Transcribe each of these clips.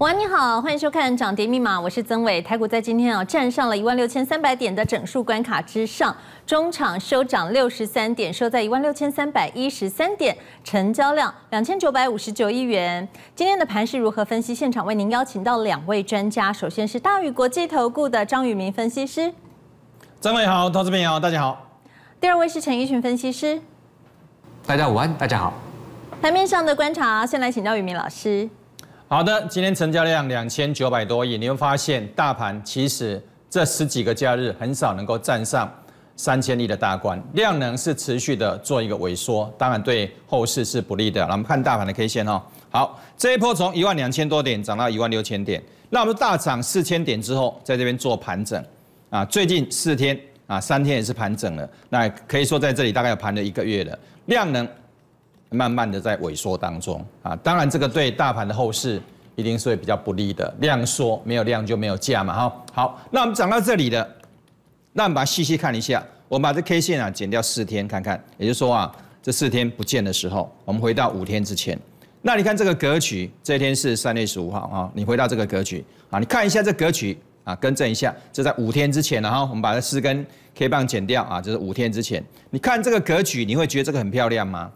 晚安，你好，欢迎收看《涨跌密码》，我是曾伟。台股在今天啊，站上了一万六千三百点的整数关卡之上，中场收涨六十三点，收在一万六千三百一十三点，成交量两千九百五十九亿元。今天的盘是如何分析？现场为您邀请到两位专家，首先是大宇国际投顾的张宇明分析师，曾伟好，投资朋友大家好。第二位是陈奕群分析师，大家午安，大家好。台面上的观察，先来请教宇明老师。好的，今天成交量两千九百多亿，你会发现大盘其实这十几个假日很少能够站上三千亿的大关，量能是持续的做一个萎缩，当然对后市是不利的。那我们看大盘的 K 线哈，好，这一波从一万两千多点涨到一万六千点，那我们大涨四千点之后，在这边做盘整，啊，最近四天啊，三天也是盘整了，那可以说在这里大概盘了一个月了，量能。慢慢的在萎缩当中啊，当然这个对大盘的后市一定是会比较不利的。量缩没有量就没有价嘛，哈。好，那我们讲到这里的，那我们它细细看一下。我们把这 K 线啊减掉四天看看，也就是说啊，这四天不见的时候，我们回到五天之前。那你看这个格局，这天是三月十五号啊，你回到这个格局啊，你看一下这格局啊，更正一下，就在五天之前了哈。我们把这四根 K 棒减掉啊，就是五天之前。你看这个格局，你会觉得这个很漂亮吗？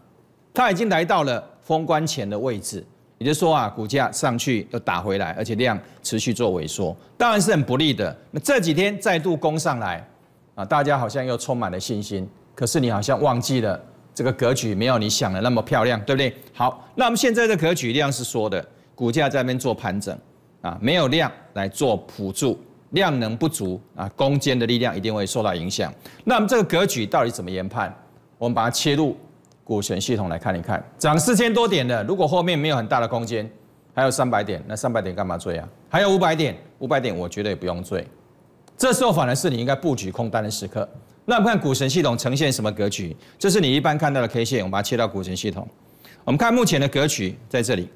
它已经来到了封关前的位置，也就是说啊，股价上去又打回来，而且量持续做萎缩，当然是很不利的。那这几天再度攻上来啊，大家好像又充满了信心。可是你好像忘记了这个格局没有你想的那么漂亮，对不对？好，那么现在的格局量是说的，股价在那边做盘整啊，没有量来做辅助，量能不足啊，攻坚的力量一定会受到影响。那么这个格局到底怎么研判？我们把它切入。股神系统来看一看，涨四千多点的，如果后面没有很大的空间，还有三百点，那三百点干嘛追啊？还有五百点，五百点我觉得也不用追，这时候反而是你应该布局空单的时刻。那我们看股神系统呈现什么格局？这是你一般看到的 K 线，我们把它切到股神系统，我们看目前的格局在这里，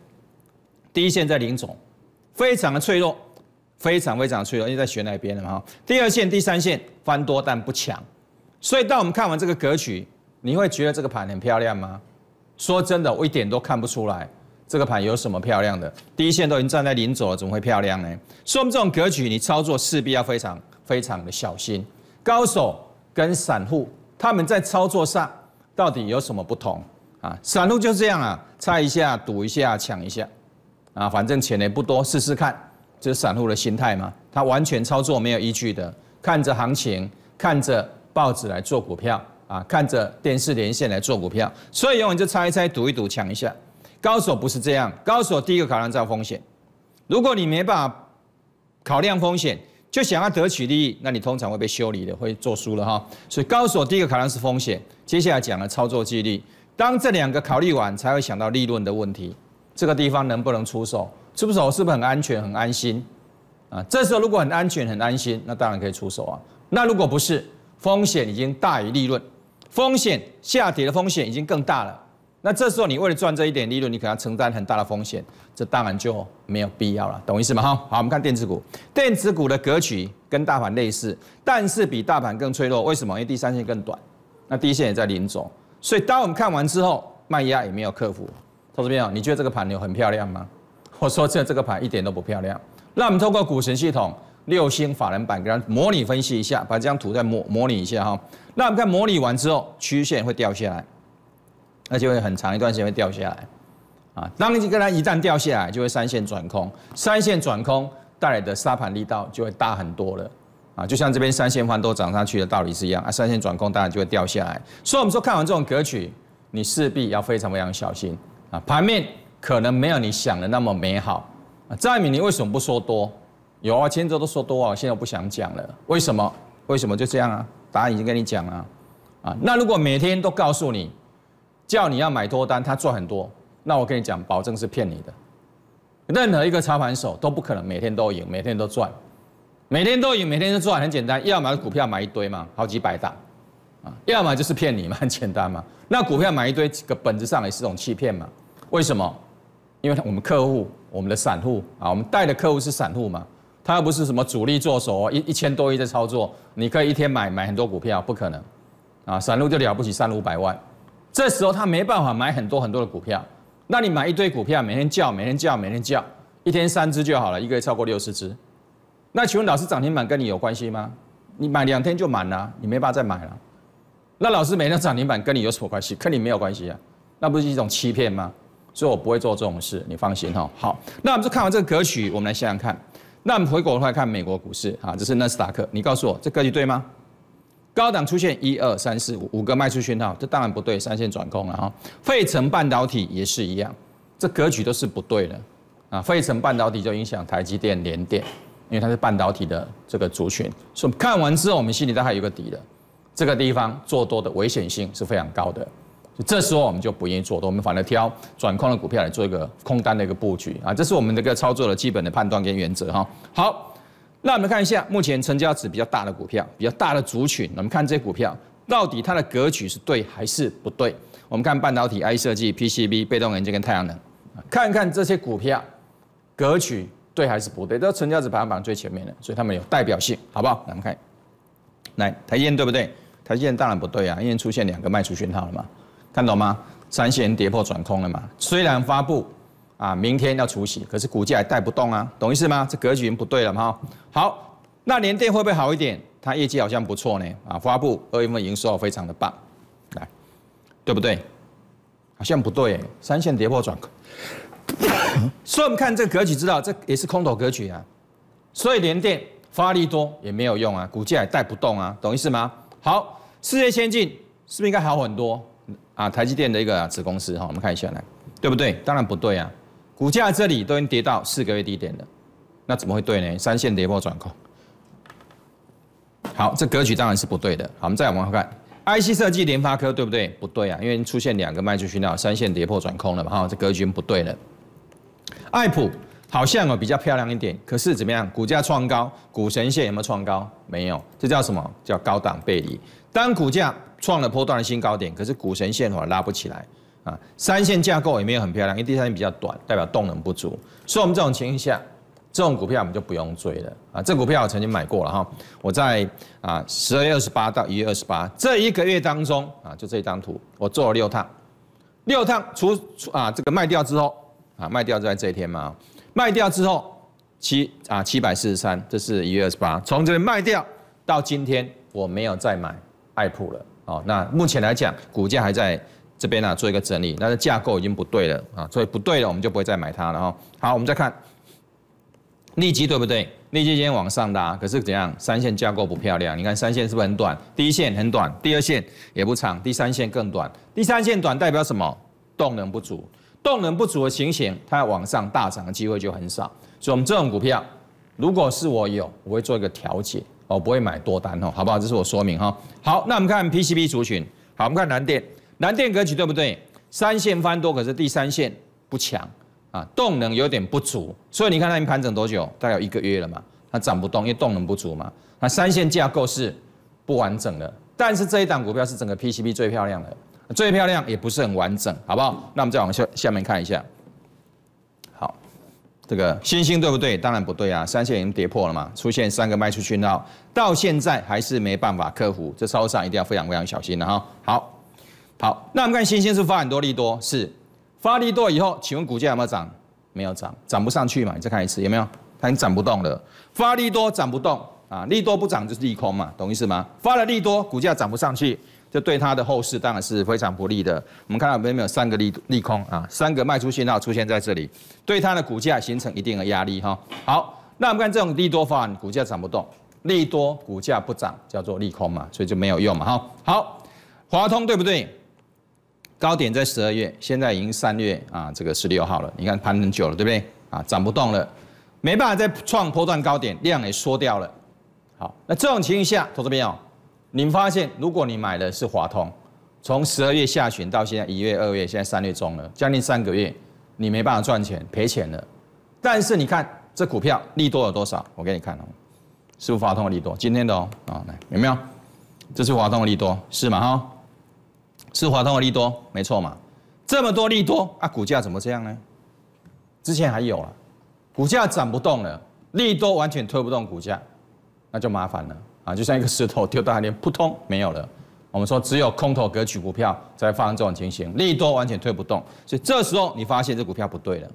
第一线在零总，非常的脆弱，非常非常脆弱，因为在悬那边的嘛。第二线、第三线翻多但不强，所以当我们看完这个格局。你会觉得这个盘很漂亮吗？说真的，我一点都看不出来，这个盘有什么漂亮的？第一线都已经站在零了，怎么会漂亮呢？所以，我们这种格局，你操作势必要非常非常的小心。高手跟散户他们在操作上到底有什么不同啊？散户就是这样啊，猜一下，赌一下，抢一下啊，反正钱也不多，试试看，这是散户的心态嘛。他完全操作没有依据的，看着行情，看着报纸来做股票。啊，看着电视连线来做股票，所以永远就猜一猜、赌一赌、抢一下。高手不是这样，高手第一个考量是风险。如果你没办法考量风险，就想要得取利益，那你通常会被修理的，会做输了哈。所以高手第一个考量是风险，接下来讲了操作纪律。当这两个考虑完，才会想到利润的问题。这个地方能不能出手？出手是不是很安全、很安心？啊，这时候如果很安全、很安心，那当然可以出手啊。那如果不是，风险已经大于利润。风险下跌的风险已经更大了，那这时候你为了赚这一点利润，你可能要承担很大的风险，这当然就没有必要了，懂意思吗？哈，好，我们看电子股，电子股的格局跟大盘类似，但是比大盘更脆弱，为什么？因为第三线更短，那第一线也在临走，所以当我们看完之后，卖压也没有克服。同志们友，你觉得这个盘有很漂亮吗？我说这这个盘一点都不漂亮。那我们通过股神系统。六星法兰板，给它模拟分析一下，把这张图再模模拟一下哈。那我们看模拟完之后，曲线会掉下来，那就会很长一段时间会掉下来啊。当一个它一旦掉下来，就会三线转空，三线转空带来的杀盘力道就会大很多了啊。就像这边三线翻都涨上去的道理是一样，啊，三线转空当然就会掉下来。所以，我们说看完这种格局，你势必要非常非常小心啊。盘面可能没有你想的那么美好啊。张爱敏，你为什么不说多？有啊，前周都说多啊，现在我不想讲了。为什么？为什么就这样啊？答案已经跟你讲了，啊，那如果每天都告诉你，叫你要买多单，他赚很多，那我跟你讲，保证是骗你的。任何一个操盘手都不可能每天都赢，每天都赚，每天都赢，每天都赚，很简单，要么股票买一堆嘛，好几百单，啊，要么就是骗你嘛，很简单嘛。那股票买一堆，这个本质上也是种欺骗嘛。为什么？因为我们客户，我们的散户啊，我们带的客户是散户嘛。他又不是什么主力做手，一一千多亿在操作，你可以一天买买很多股票，不可能啊！散入就了不起，三五百万，这时候他没办法买很多很多的股票。那你买一堆股票，每天叫，每天叫，每天叫，一天三只就好了一个月超过六十只。那请问老师涨停板跟你有关系吗？你买两天就满了，你没办法再买了。那老师每天涨停板跟你有什么关系？跟你没有关系啊，那不是一种欺骗吗？所以我不会做这种事，你放心哈。好，那我们就看完这个格局，我们来想想看。那我们回过头来看美国股市啊，这是纳斯达克。你告诉我这格局对吗？高档出现一二三四五五个卖出讯号，这当然不对，三线转空了哈。费城半导体也是一样，这格局都是不对的啊。费城半导体就影响台积电、联电，因为它是半导体的这个族群。所以看完之后，我们心里大概有个底的，这个地方做多的危险性是非常高的。这时候我们就不愿意做多，我们反而挑转空的股票来做一个空单的一个布局啊。这是我们这个操作的基本的判断跟原则哈。好，那我们看一下目前成交值比较大的股票，比较大的族群，我们看这些股票到底它的格局是对还是不对？我们看半导体、I 设计、PCB、被动元件跟太阳能，看看这些股票格局对还是不对？都成交值排行榜最前面的，所以它们有代表性，好不好？我们看，来台积电对不对？台积电当然不对啊，因为出现两个卖出讯号了嘛。看懂吗？三线跌破转空了嘛？虽然发布啊，明天要除息，可是股价还带不动啊，懂意思吗？这格局不对了哈。好，那联电会不会好一点？它业绩好像不错呢。啊，发布二月份营收非常的棒，来，对不对？好像不对，三线跌破转空。所以我们看这个格局，知道这也是空头格局啊。所以联电发力多也没有用啊，股价还带不动啊，懂意思吗？好，世界先进是不是应该好很多？啊，台积电的一个子公司哈，我们看一下来，对不对？当然不对啊，股价这里都已经跌到四个月低点了，那怎么会对呢？三线跌破转空。好，这格局当然是不对的。好，我们再往后看，IC 设计联发科对不对？不对啊，因为出现两个卖出讯号，三线跌破转空了嘛哈，这格局不对了。爱普好像哦比较漂亮一点，可是怎么样？股价创高，股神线有没有创高？没有，这叫什么叫高档背离？当股价。创了波段的新高点，可是股神线啊拉不起来啊，三线架构也没有很漂亮，因为第三线比较短，代表动能不足。所以，我们这种情况下，这种股票我们就不用追了啊。这股票我曾经买过了哈，我在啊十二月二十八到一月二十八这一个月当中啊，就这一张图，我做了六趟，六趟除啊这个卖掉之后啊，卖掉在这一天嘛，卖掉之后七啊七百四十三，这是一月二十八，从这里卖掉到今天，我没有再买爱普了。哦，那目前来讲，股价还在这边呢，做一个整理。那是架构已经不对了啊，所以不对了，我们就不会再买它了哈。好，我们再看，利基对不对？利基今天往上拉，可是怎样？三线架构不漂亮，你看三线是不是很短？第一线很短，第二线也不长，第三线更短。第三线短代表什么？动能不足，动能不足的情形，它要往上大涨的机会就很少。所以，我们这种股票，如果是我有，我会做一个调节。哦，不会买多单哦，好不好？这是我说明哈。好，那我们看 P C b 族群，好，我们看南电，南电格局对不对？三线翻多，可是第三线不强啊，动能有点不足。所以你看它已经盘整多久？大概有一个月了嘛，它涨不动，因为动能不足嘛。那三线架构是不完整的，但是这一档股票是整个 P C b 最漂亮的，最漂亮也不是很完整，好不好？那我们再往下下面看一下。这个星星对不对？当然不对啊，三线已经跌破了嘛，出现三个卖出去，那到现在还是没办法克服，这操作上一定要非常非常小心啊！好，好，那我们看星星是发很多利多，是发利多以后，请问股价有没有涨？没有涨，涨不上去嘛？你再看一次有没有？它已经涨不动了，发利多涨不动啊，利多不涨就是利空嘛，懂意思吗？发了利多，股价涨不上去。这对它的后市当然是非常不利的。我们看到有没有三个利利空啊？三个卖出信号出现在这里，对它的股价形成一定的压力哈。好，那我们看这种利多方股价涨不动，利多股价不涨叫做利空嘛，所以就没有用嘛哈。好，华通对不对？高点在十二月，现在已经三月啊，这个十六号了。你看盘很久了，对不对？啊，涨不动了，没办法再创破断高点，量也缩掉了。好，那这种情况下，投资朋友。你发现，如果你买的是华通，从十二月下旬到现在一月、二月，现在三月中了，将近三个月，你没办法赚钱，赔钱了。但是你看这股票利多有多少？我给你看哦，是华通的利多，今天的哦，啊，来有没有？这是华通的利多，是嘛哈？是华通的利多，没错嘛。这么多利多，啊，股价怎么这样呢？之前还有啊，股价涨不动了，利多完全推不动股价，那就麻烦了。啊，就像一个石头丢到海里，扑通，没有了。我们说只有空头格取股票才会发生这种情形，利多完全推不动，所以这时候你发现这股票不对了，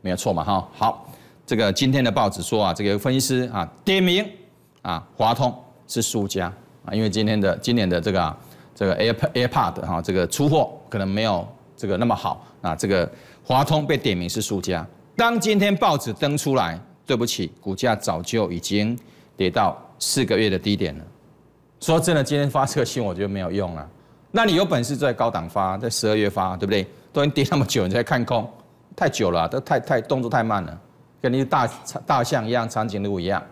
没有错嘛哈。好，这个今天的报纸说啊，这个分析师啊点名啊，华通是输家啊，因为今天的今年的这个这个 Air AirPod 哈，这个出货可能没有这个那么好啊，这个华通被点名是输家。当今天报纸登出来，对不起，股价早就已经。跌到四个月的低点了，说真的，今天发这个信我就没有用了。那你有本事在高档发，在十二月发，对不对？都已经跌那么久，你在看空，太久了，都太太动作太慢了，跟你大大象一样，长颈鹿一样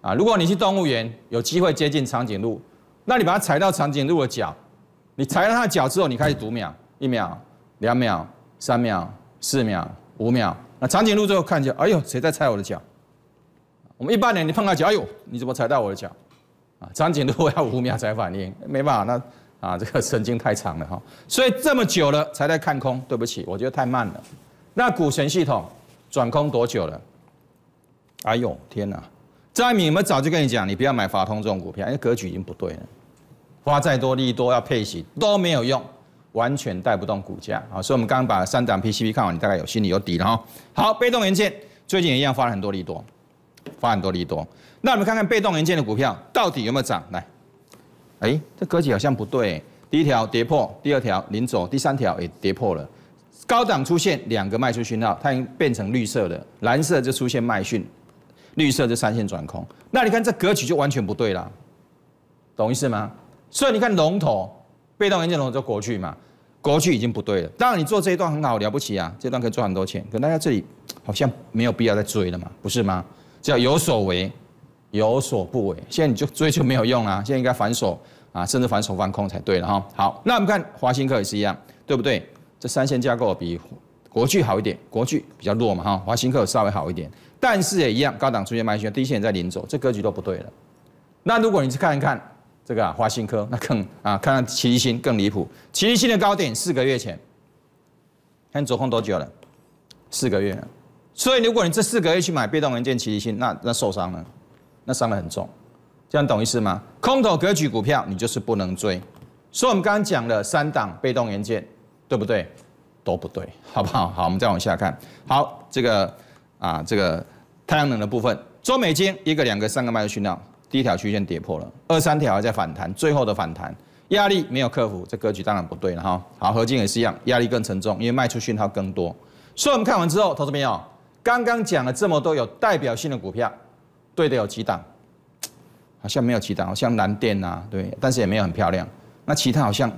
啊。如果你去动物园，有机会接近长颈鹿，那你把它踩到长颈鹿的脚，你踩到它的脚之后，你开始读秒，一秒、两秒、三秒、四秒、五秒，那长颈鹿最后看见，哎呦，谁在踩我的脚？我们一八年你碰到脚，哎呦，你怎么踩到我的脚？啊，长颈鹿要五秒才反应，没办法，那啊，这个神经太长了哈。所以这么久了才在看空，对不起，我觉得太慢了。那股神系统转空多久了？哎呦，天哪！张敏，我早就跟你讲，你不要买法通这种股票，因为格局已经不对了。花再多利多要配息都没有用，完全带不动股价啊。所以我们刚刚把三档 P C b 看完，你大概有心里有底了哈。好，被动元件最近也一样发了很多利多。发很多利多，那我们看看被动元件的股票到底有没有涨？来，哎，这格局好像不对。第一条跌破，第二条临走，第三条也跌破了。高档出现两个卖出讯号，它已经变成绿色的，蓝色就出现卖讯，绿色就三线转空。那你看这格局就完全不对了，懂意思吗？所以你看龙头，被动元件龙头叫国去嘛，国去已经不对了。当然你做这一段很好，了不起啊，这段可以赚很多钱。可大家这里好像没有必要再追了嘛，不是吗？叫有所为，有所不为。现在你就追求没有用啊！现在应该反手啊，甚至反手翻空才对了哈。好，那我们看华新科也是一样，对不对？这三线架构比国巨好一点，国巨比较弱嘛哈。华新科稍微好一点，但是也一样，高档出现卖血，低线在领走，这格局都不对了。那如果你去看一看这个华新科，那更啊，看看奇力新更离谱，奇力新的高点四个月前，看走空多久了？四个月。所以如果你这四个去买被动元件齐齐进，那那受伤了，那伤得很重，这样懂意思吗？空头格局股票你就是不能追，所以我们刚刚讲的三档被动元件，对不对？都不对，好不好？好，我们再往下看，好，这个啊这个太阳能的部分，中美金一个两个三个卖出讯号，第一条区间跌破了，二三条还在反弹，最后的反弹压力没有克服，这格局当然不对了哈。好，合金也是一样，压力更沉重，因为卖出讯号更多，所以我们看完之后，投资朋友。刚刚讲了这么多有代表性的股票，对的有几档，好像没有几档，像蓝电啊，对，但是也没有很漂亮。那其他好像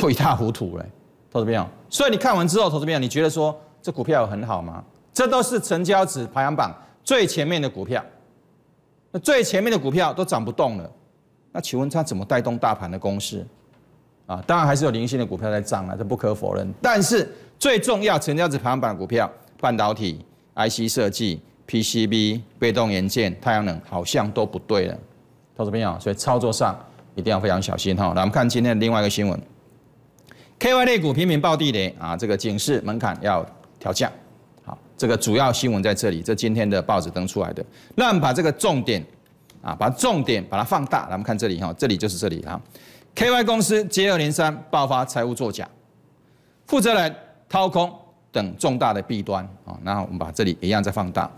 都一塌糊涂嘞，投资朋友。所以你看完之后，投资朋友，你觉得说这股票很好吗？这都是成交值排行榜最前面的股票，那最前面的股票都涨不动了，那请问它怎么带动大盘的攻势？啊，当然还是有零星的股票在涨了，这不可否认。但是最重要成交值排行榜的股票，半导体。IC 设计、PCB 被动元件、太阳能好像都不对了，投资朋友，所以操作上一定要非常小心哈。来，我们看今天的另外一个新闻，KY 股频频爆地雷啊，这个警示门槛要调降。好，这个主要新闻在这里，这今天的报纸登出来的。那我把这个重点啊，把重点把它放大，来我们看这里哈，这里就是这里哈，KY 公司接二连三爆发财务作假，负责人掏空。等重大的弊端啊，那我们把这里一样再放大。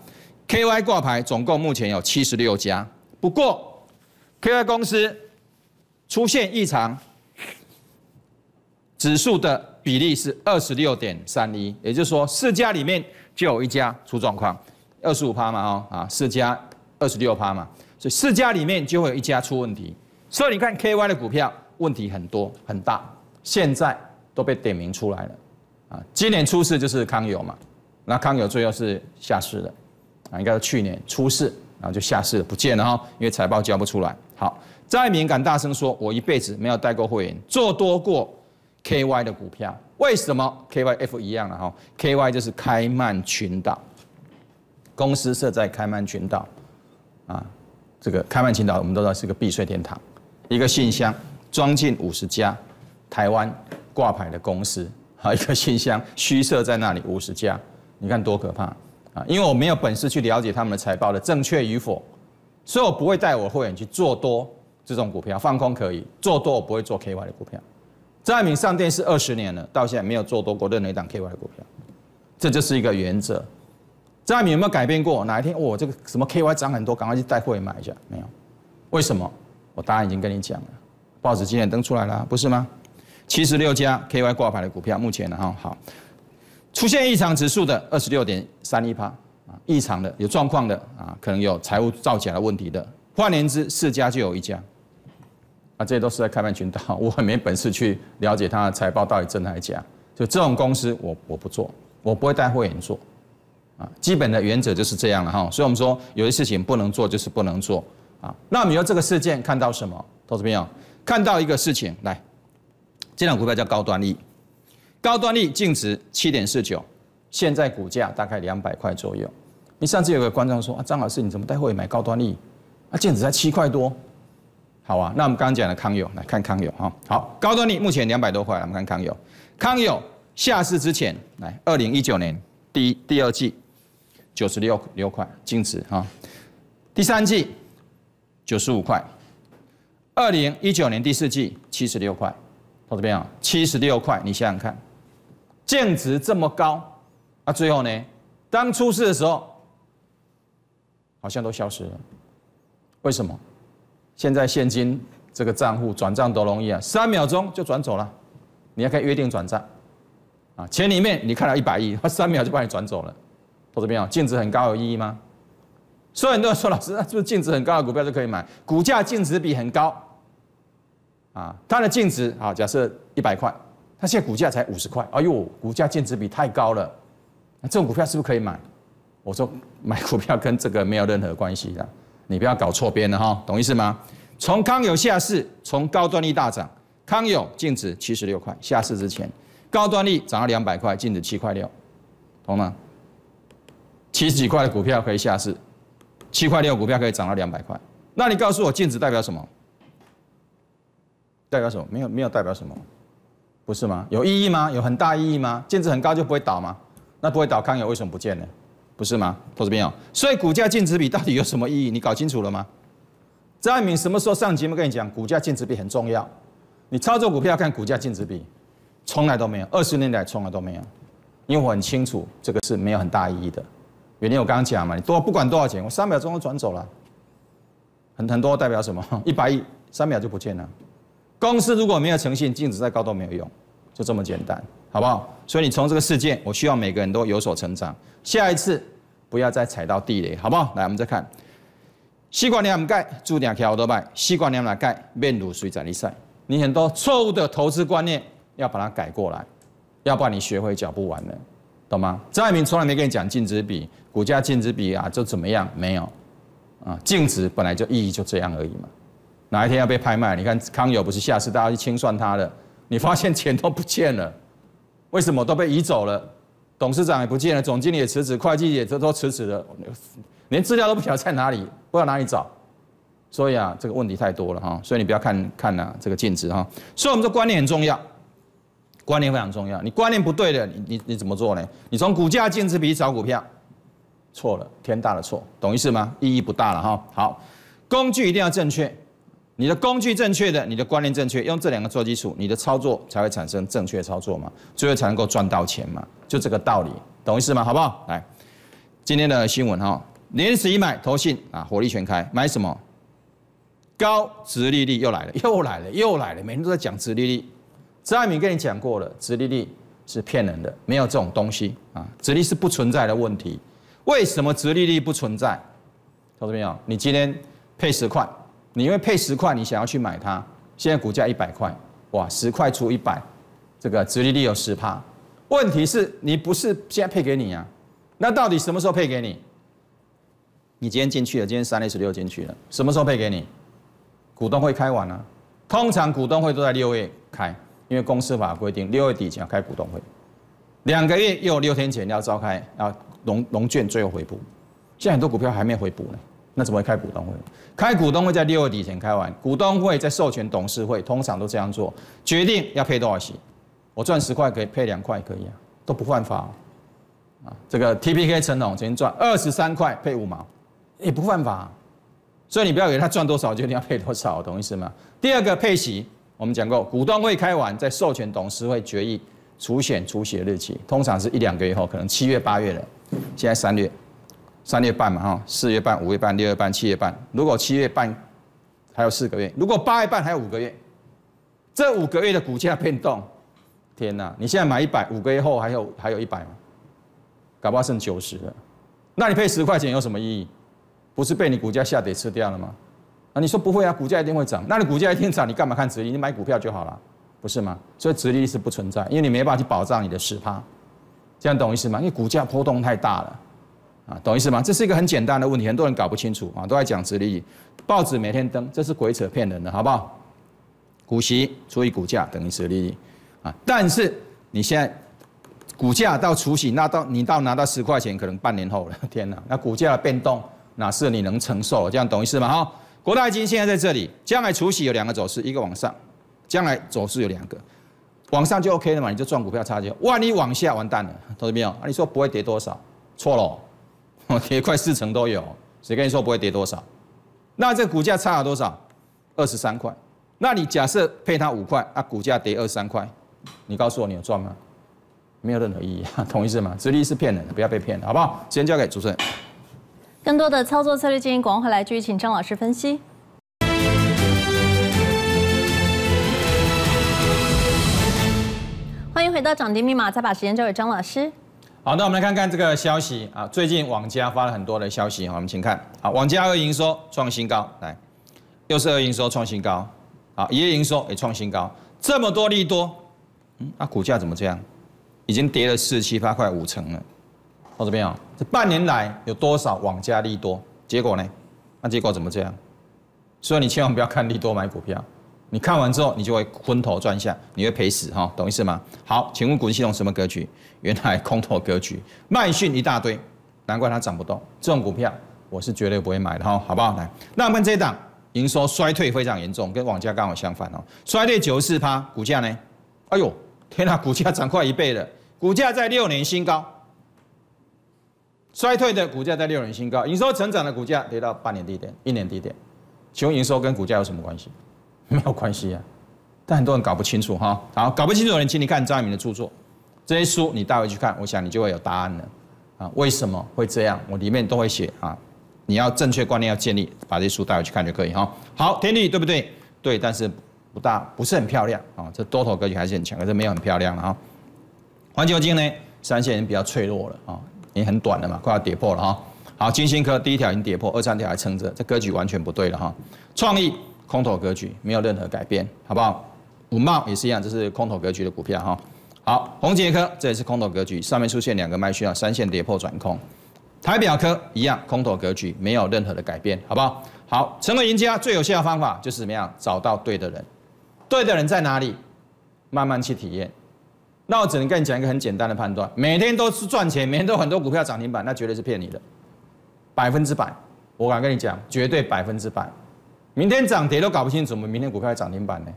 KY 挂牌总共目前有七十六家，不过 KY 公司出现异常指数的比例是二十六点三一，也就是说四家里面就有一家出状况，二十五趴嘛哦，啊四家二十六趴嘛，所以四家里面就会有一家出问题。所以你看 KY 的股票问题很多很大，现在都被点名出来了。啊，今年初四就是康友嘛，那康友最后是下市了，啊，应该是去年初四，然后就下市了，不见了哈，因为财报交不出来。好，再敏感大声说，我一辈子没有带过会员做多过 KY 的股票，为什么 KYF 一样了哈？KY 就是开曼群岛公司设在开曼群岛，啊，这个开曼群岛我们都知道是个避税天堂，一个信箱装进五十家台湾挂牌的公司。啊，一个信箱虚设在那里五十家，你看多可怕啊！因为我没有本事去了解他们的财报的正确与否，所以我不会带我会员去做多这种股票，放空可以做多，我不会做 KY 的股票。张爱敏上电视二十年了，到现在没有做多过任何一档 KY 的股票，这就是一个原则。张爱敏有没有改变过？哪一天我这个什么 KY 涨很多，赶快去带会员买一下？没有，为什么？我当然已经跟你讲了，报纸今天登出来了，不是吗？七十六家 K Y 挂牌的股票，目前呢哈好出现异常指数的二十六点三一趴啊，异常的有状况的啊，可能有财务造假的问题的。换言之，四家就有一家，啊，这些都是在开盘群岛，我很没本事去了解他的财报到底真还是假。就这种公司，我我不做，我不会带会员做，啊，基本的原则就是这样了哈。所以我们说，有些事情不能做就是不能做啊。那你由这个事件看到什么？投资朋友看到一个事情来。这档股票叫高端力，高端力净值七点四九，现在股价大概两百块左右。你上次有个观众说啊，张老师你怎么待会买高端力？啊，净值才七块多，好啊。那我们刚刚讲的康友来看康友哈，好，高端力目前两百多块，我们看康友，康友下市之前来二零一九年第第二季九十六六块净值哈，第三季九十五块，二零一九年第四季七十六块。我这边啊，七十六块，你想想看，净值这么高，那最后呢？当出事的时候，好像都消失了，为什么？现在现金这个账户转账都容易啊，三秒钟就转走了，你要看约定转账啊，钱里面你看到一百亿，它三秒就把你转走了。我这边啊，净值很高有意义吗？所以很多人说老师，那是不是净值很高的股票就可以买？股价净值比很高。啊，它的净值啊，假设一百块，它现在股价才五十块，哎呦，股价净值比太高了，那这种股票是不是可以买？我说买股票跟这个没有任何关系的，你不要搞错边了哈，懂意思吗？从康友下市，从高端利大涨，康友净值七十六块下市之前，高端利涨了两百块，净值七块六，懂吗？七十几块的股票可以下市，七块六股票可以涨到两百块，那你告诉我净值代表什么？代表什么？没有，没有代表什么，不是吗？有意义吗？有很大意义吗？净值很高就不会倒吗？那不会倒，康有为什么不见呢？不是吗？投资朋友，所以股价净值比到底有什么意义？你搞清楚了吗？张爱民什么时候上节目跟你讲，股价净值比很重要？你操作股票看股价净值比，从来都没有，二十年来从来都没有，因为我很清楚这个是没有很大意义的。原因我刚刚讲嘛，你多不管多少钱，我三秒钟都转走了，很很多代表什么？一百亿三秒就不见了。公司如果没有诚信，净值再高都没有用，就这么简单，好不好？所以你从这个事件，我希望每个人都有所成长，下一次不要再踩到地雷，好不好？来，我们再看，西瓜两不盖，猪两敲多败；西瓜两不盖，面如水在里晒。你很多错误的投资观念要把它改过来，要不然你学会早不完了，懂吗？张爱民从来没跟你讲净值比，股价净值比啊，就怎么样？没有啊，净值本来就意义就这样而已嘛。哪一天要被拍卖？你看康友不是下次大家去清算他的，你发现钱都不见了，为什么都被移走了？董事长也不见了，总经理也辞职，会计也都都辞职了，连资料都不晓得在哪里，不知道哪里找。所以啊，这个问题太多了哈。所以你不要看看呢这个镜子哈。所以我们的观念很重要，观念非常重要。你观念不对的，你你你怎么做呢？你从股价净值比找股票，错了，天大的错，懂意思吗？意义不大了哈。好，工具一定要正确。你的工具正确的，你的观念正确，用这两个做基础，你的操作才会产生正确操作嘛，最后才能够赚到钱嘛，就这个道理，懂意思吗？好不好？来，今天的新闻哈，连死一买投信啊，火力全开，买什么？高殖利率又来了，又来了，又来了，每天都在讲殖利率。张爱敏跟你讲过了，殖利率是骗人的，没有这种东西啊，殖利率是不存在的问题。为什么殖利率不存在？同志们，你今天配十块。你因为配十块，你想要去买它，现在股价一百块，哇，十块除一百，这个折利率有十帕。问题是你不是现在配给你啊？那到底什么时候配给你？你今天进去了，今天三月十六进去了，什么时候配给你？股东会开完了，通常股东会都在六月开，因为公司法规定六月底前要开股东会，两个月又六天前要召开啊。龙龙卷最后回补，现在很多股票还没回补呢。那怎么会开股东会？开股东会在六月底前开完，股东会在授权董事会，通常都这样做，决定要配多少息。我赚十块可以配两块，可以啊，都不犯法啊。这个 TPK 陈总今赚二十三块配五毛，也不犯法。所以你不要为他赚多少就一定要配多少，懂意思吗？第二个配息，我们讲过，股东会开完在授权董事会决议除险除息的日期，通常是一两个月后，可能七月八月了，现在三月。三月半嘛，哈，四月半，五月半，六月半，七月半。如果七月半还有四个月，如果八月半还有五个月，这五个月的股价变动，天哪！你现在买一百，五个月后还有还有一百吗？搞不好剩九十了。那你配十块钱有什么意义？不是被你股价下跌吃掉了吗？啊，你说不会啊，股价一定会涨。那你股价一定涨，你干嘛看直盈？你买股票就好了，不是吗？所以直盈是不存在，因为你没办法去保障你的十趴。这样懂意思吗？因为股价波动太大了。啊，懂意思吗？这是一个很简单的问题，很多人搞不清楚啊，都在讲殖利率，报纸每天登，这是鬼扯骗人的，好不好？股息除以股价等于殖利率，啊，但是你现在股价到除息，那到你到拿到十块钱，可能半年后了，天哪，那股价变动哪是你能承受？这样懂意思吗？哈，国泰金现在在这里，将来除息有两个走势，一个往上，将来走势有两个，往上就 OK 了嘛，你就赚股票差价，万一往下完蛋了，同志们啊，你说不会跌多少？错了。跌快四成都有，谁跟你说不会跌多少？那这股价差了多少？二十三块。那你假设配它五块，那股价跌二十三块，你告诉我你有赚吗？没有任何意义啊，同意是吗？直立是骗人的，不要被骗，好不好？先交给主持人。更多的操作策略建议，广回来继续请张老师分析。欢迎回到涨跌密码，再把时间交给张老师。好，那我们来看看这个消息啊。最近网加发了很多的消息，哈，我们请看。好，网加二营收创新高，来，六十二营收创新高，啊，一亿营收也创新高，这么多利多，嗯，那股价怎么这样？已经跌了四七八块五成了。看这边啊，这半年来有多少网加利多？结果呢？那结果怎么这样？所以你千万不要看利多买股票。你看完之后，你就会昏头转向，你会赔死哈，懂意思吗？好，请问股市系统什么格局？原来空头格局，慢讯一大堆，难怪它涨不动。这种股票我是绝对不会买的哈，好不好？来，那我们这档营收衰退非常严重，跟往价刚好相反哦。衰退九四趴，股价呢？哎呦，天哪，股价涨快一倍了，股价在六年新高，衰退的股价在六年新高，营收成长的股价跌到半年低点、一年低点，请问营收跟股价有什么关系？没有关系呀，但很多人搞不清楚哈。好，搞不清楚的人，请你看张爱明的著作，这些书你带回去看，我想你就会有答案了啊。为什么会这样？我里面都会写啊。你要正确观念要建立，把这些书带回去看就可以哈。好，天地对不对？对，但是不大，不是很漂亮啊。这多头格局还是很强，可是没有很漂亮了哈。环球金呢，三线已经比较脆弱了啊，已经很短了嘛，快要跌破了哈。好，金星科第一条已经跌破，二三条还撑着，这格局完全不对了哈。创意。空头格局没有任何改变，好不好？五茂也是一样，这是空头格局的股票哈。好，红杰科这也是空头格局，上面出现两个卖讯啊，三线跌破转空。台表科一样，空头格局没有任何的改变，好不好？好，成为赢家最有效的方法就是怎么样？找到对的人，对的人在哪里？慢慢去体验。那我只能跟你讲一个很简单的判断，每天都赚钱，每天都很多股票涨停板，那绝对是骗你的，百分之百，我敢跟你讲，绝对百分之百。明天涨跌都搞不清楚，我们明天股票还涨停板呢。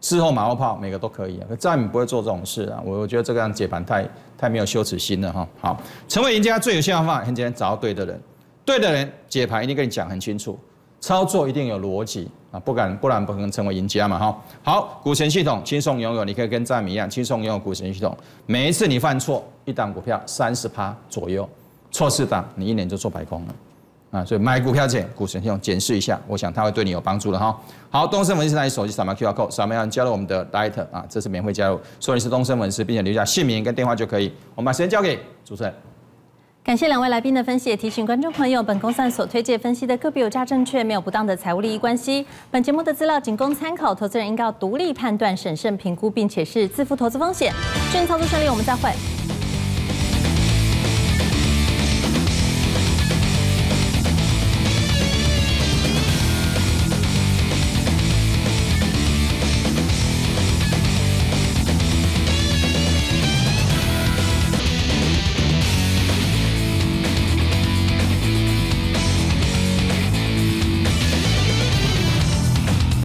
事后马后炮，每个都可以啊。可战米不会做这种事啊。我我觉得这个样解盘太太没有羞耻心了哈。好，成为赢家最有效方法很简单，找到对的人，对的人解盘一定跟你讲很清楚，操作一定有逻辑啊，不然不然不可能成为赢家嘛哈。好，股神系统轻松拥有，你可以跟战米一样轻松拥有股神系统。每一次你犯错，一档股票三十趴左右，错四档，你一年就做白工了。啊，所以买股票前，股神先检视一下，我想他会对你有帮助的哈。好，东森文史你手机扫描 QR Code，扫描加入我们的 l i g h t 啊，这是免费加入，所以你是东森文史，并且留下姓名跟电话就可以。我们把时间交给主持人。感谢两位来宾的分析，也提醒观众朋友，本公司所推荐分析的个别有价正券没有不当的财务利益关系。本节目的资料仅供参考，投资人应该独立判断、审慎评估，并且是自负投资风险。祝操作顺利，我们再会。